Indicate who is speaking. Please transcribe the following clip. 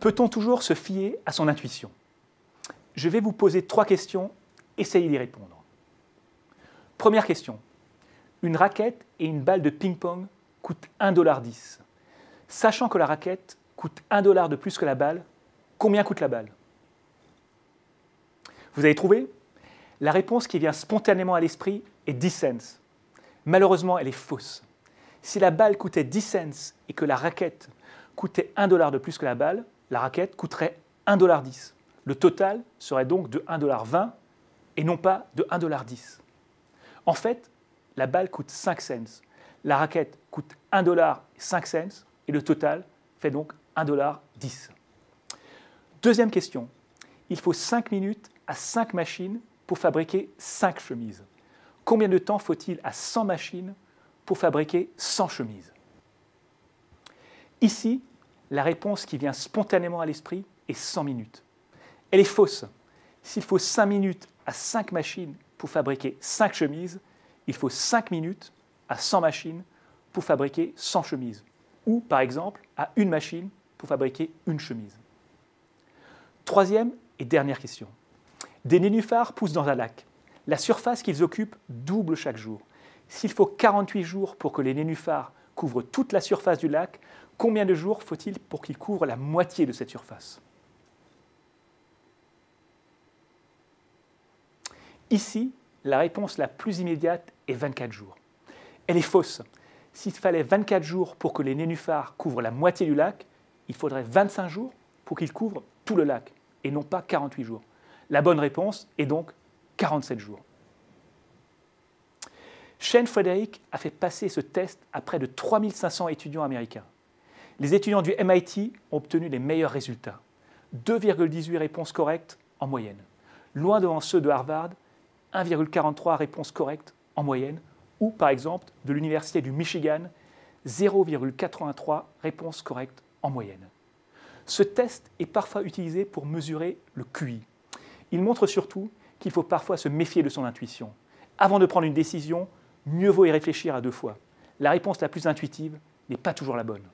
Speaker 1: Peut-on toujours se fier à son intuition Je vais vous poser trois questions, essayez d'y répondre. Première question. Une raquette et une balle de ping-pong coûtent 1,10$. Sachant que la raquette coûte 1$ de plus que la balle, combien coûte la balle Vous avez trouvé La réponse qui vient spontanément à l'esprit est 10 cents. Malheureusement, elle est fausse. Si la balle coûtait 10 cents et que la raquette coûtait 1$ de plus que la balle, la raquette coûterait 1,10$. Le total serait donc de 1,20$ et non pas de 1,10$. En fait, la balle coûte 5 cents. La raquette coûte 1$5 cents et le total fait donc 1,10$. Deuxième question. Il faut 5 minutes à 5 machines pour fabriquer 5 chemises. Combien de temps faut-il à 100 machines pour fabriquer 100 chemises Ici, la réponse qui vient spontanément à l'esprit est 100 minutes. Elle est fausse. S'il faut 5 minutes à 5 machines pour fabriquer 5 chemises, il faut 5 minutes à 100 machines pour fabriquer 100 chemises. Ou par exemple à une machine pour fabriquer une chemise. Troisième et dernière question. Des nénuphars poussent dans un lac. La surface qu'ils occupent double chaque jour. S'il faut 48 jours pour que les nénuphars couvrent toute la surface du lac, Combien de jours faut-il pour qu'ils couvrent la moitié de cette surface Ici, la réponse la plus immédiate est 24 jours. Elle est fausse. S'il fallait 24 jours pour que les nénuphars couvrent la moitié du lac, il faudrait 25 jours pour qu'ils couvrent tout le lac, et non pas 48 jours. La bonne réponse est donc 47 jours. Shane Frederick a fait passer ce test à près de 3500 étudiants américains. Les étudiants du MIT ont obtenu les meilleurs résultats. 2,18 réponses correctes en moyenne. Loin devant ceux de Harvard, 1,43 réponses correctes en moyenne. Ou par exemple de l'Université du Michigan, 0,83 réponses correctes en moyenne. Ce test est parfois utilisé pour mesurer le QI. Il montre surtout qu'il faut parfois se méfier de son intuition. Avant de prendre une décision, mieux vaut y réfléchir à deux fois. La réponse la plus intuitive n'est pas toujours la bonne.